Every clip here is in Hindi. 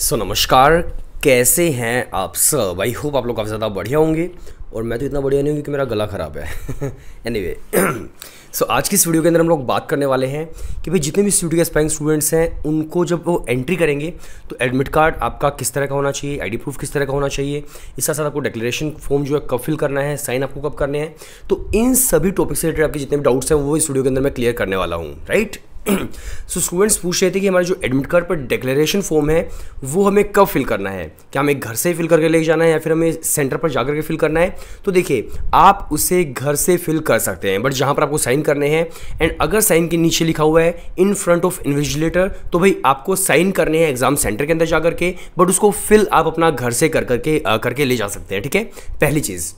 सो so, नमस्कार कैसे हैं आप सब आई होप आप लोग काफ़ी ज़्यादा बढ़िया होंगे और मैं तो इतना बढ़िया नहीं हूँ क्योंकि मेरा गला ख़राब है एनी वे सो आज की इस वीडियो के अंदर हम लोग बात करने वाले हैं कि भाई जितने भी स्टूडियो एस्पाइंग स्टूडेंट्स हैं उनको जब वो एंट्री करेंगे तो एडमिट कार्ड आपका किस तरह का होना चाहिए आईडी प्रूफ किस तरह का होना चाहिए इसके साथ आपको डिक्लेरेशन फॉर्म जो है कब फिल करना है साइन आपको कब करने हैं तो इन सभी टॉपिक से रिलेटेड आपके जितने भी डाउट्स हैं वो इस वीडियो के अंदर मैं क्लियर करने वाला हूँ राइट सो स्टूडेंट्स पूछ रहे थे कि हमारे जो एडमिट कार्ड पर डिक्लेरेशन फॉर्म है वो हमें कब फिल करना है क्या हमें घर से फिल करके ले जाना है या फिर हमें सेंटर पर जाकर के फिल करना है तो देखिए आप उसे घर से फिल कर सकते हैं बट जहाँ पर आपको साइन करने हैं एंड अगर साइन के नीचे लिखा हुआ है इन फ्रंट ऑफ इन्विजिलेटर तो भाई आपको साइन करने हैं एग्जाम सेंटर के अंदर जा के बट उसको फिल आप अपना घर से कर करके करके ले जा सकते हैं ठीक है पहली चीज़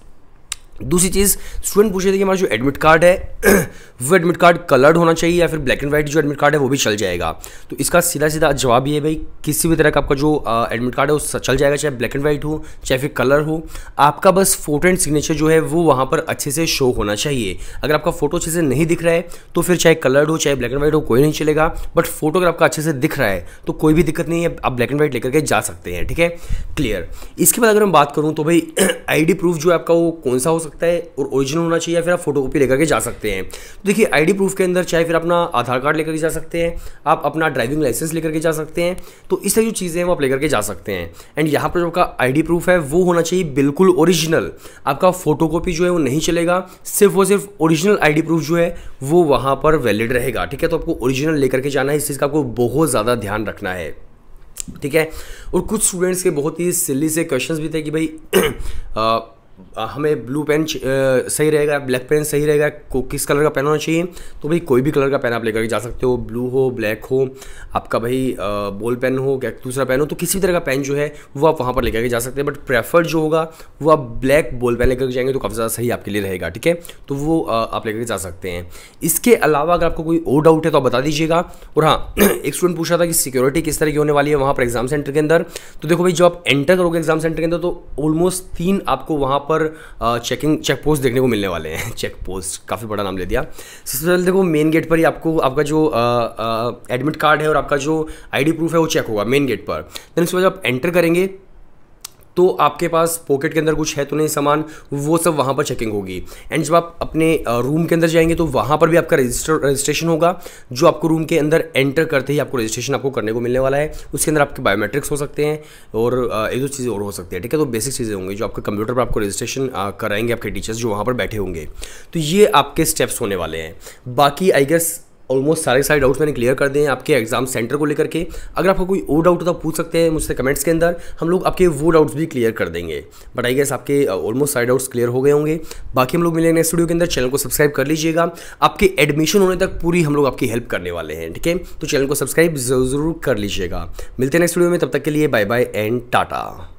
दूसरी चीज़ स्टूडेंट पूछे थे कि हमारा जो एडमिट कार्ड है वो एडमिट कार्ड कलर्ड होना चाहिए या फिर ब्लैक एंड व्हाइट जो एडमिट कार्ड है वो भी चल जाएगा तो इसका सीधा सीधा जवाब ये है भाई किसी भी तरह का आपका जो एडमिट कार्ड है वो चल जाएगा चाहे ब्लैक एंड व्हाइट हो चाहे फिर कलर हो आपका बस फोटो एंड सिग्नेचर जो है वो वहाँ पर अच्छे से शो होना चाहिए अगर आपका फोटो अच्छे से नहीं दिख रहा है तो फिर चाहे कलर्ड हो चाहे ब्लैक एंड व्हाइट हो कोई नहीं चलेगा बट फोटो अगर आपका अच्छे से दिख रहा है तो कोई भी दिक्कत नहीं है आप ब्लैक एंड व्हाइट लेकर के जा सकते हैं ठीक है क्लियर इसके बाद अगर मैं बात करूँ तो भाई आई प्रूफ जो है आपका वो कौन सा हो सकता सकता है और ओरिजिनल होना चाहिए या फिर आप फोटो कॉपी लेकर के जा सकते हैं तो देखिए आईडी प्रूफ के अंदर चाहे फिर अपना आधार कार्ड लेकर के जा सकते हैं आप अपना ड्राइविंग लाइसेंस लेकर के जा सकते हैं तो इस तरह जो चीज़ें हैं वो आप लेकर के जा सकते हैं एंड यहाँ पर जो आपका आई प्रूफ है वो होना चाहिए बिल्कुल ओरिजिनल आपका फोटो जो है वो नहीं चलेगा सिर्फ और सिर्फ ओरिजिनल आई प्रूफ जो है वो वहाँ पर वैलिड रहेगा ठीक है तो आपको ओरिजिनल लेकर के जाना है इस चीज़ का आपको बहुत ज़्यादा ध्यान रखना है ठीक है और कुछ स्टूडेंट्स के बहुत ही सिल्ली से क्वेश्चंस भी थे कि भाई आ, हमें ब्लू पेन सही रहेगा ब्लैक पेन सही रहेगा को किस कलर का पेन होना चाहिए तो भाई कोई भी कलर का पेन आप लेकर जा सकते हो ब्लू हो ब्लैक हो आपका भाई बॉल पेन हो क्या दूसरा पेन हो तो किसी भी तरह का पेन जो है वो आप वहाँ पर लेकर के जा सकते हैं बट प्रेफर जो होगा वो आप ब्लैक बॉल पेन लेकर जाएंगे तो काफ़ी ज़्यादा सही आपके लिए रहेगा ठीक है तो वो आप लेकर जा सकते हैं इसके अलावा अगर आपको कोई और डाउट है तो आप बता दीजिएगा और हाँ एक स्टूडेंट पूछा था कि सिक्योरिटी किस तरह की होने वाली है वहाँ पर एग्जाम सेंटर के अंदर तो देखो भाई जब आप एंटर करोगे एग्जाम सेंटर के अंदर तो ऑलमोस्ट तीन आपको वहाँ पर चेकिंग चेक पोस्ट देखने को मिलने वाले हैं चेक पोस्ट काफ़ी बड़ा नाम ले दिया सबसे पहले देखो मेन गेट पर ही आपको आपका जो एडमिट uh, कार्ड uh, है और आपका जो आईडी प्रूफ है वो चेक होगा मेन गेट पर देन उसके बाद आप एंटर करेंगे तो आपके पास पॉकेट के अंदर कुछ है तो नहीं सामान वो सब वहाँ पर चेकिंग होगी एंड जब आप अपने रूम के अंदर जाएंगे तो वहाँ पर भी आपका रजिस्टर रजिस्ट्रेशन होगा जो आपको रूम के अंदर एंटर करते ही आपको रजिस्ट्रेशन आपको करने को मिलने वाला है उसके अंदर आपके बायोमेट्रिक्स हो सकते हैं और एक दो चीज़ें और हो सकती है ठीक है तो बेसिक चीज़ें होंगी जो आपके कंप्यूटर पर आपको रजिस्ट्रेशन कराएंगे आपके टीचर्स जो वहाँ पर बैठे होंगे तो ये आपके स्टेप्स होने वाले हैं बाकी आई गेस ऑलमोस्ट सारे सारे डाउट्स मैंने क्लियर कर दिए हैं आपके एग्जाम सेंटर को लेकर के अगर आपका कोई और डाउट होता पूछ सकते हैं मुझसे कमेंट्स के अंदर हम लोग आपके वो डाउट्स भी क्लियर कर देंगे बट आई गेस आपके ऑलमोस्ट uh, सारे डाउट्स क्लियर हो गए होंगे बाकी हम लोग मिलेंगे नेक्स्ट वीडियो के अंदर चैनल को सब्सक्राइब कर लीजिएगा आपके एडमिशन होने तक पूरी हम लोग आपकी हेल्प करने वाले हैं ठीक है तो चैनल को सब्सक्राइब ज़रूर कर लीजिएगा मिलते हैं नेक्स्ट वीडियो में तब तक के लिए बाय बाय एंड टाटा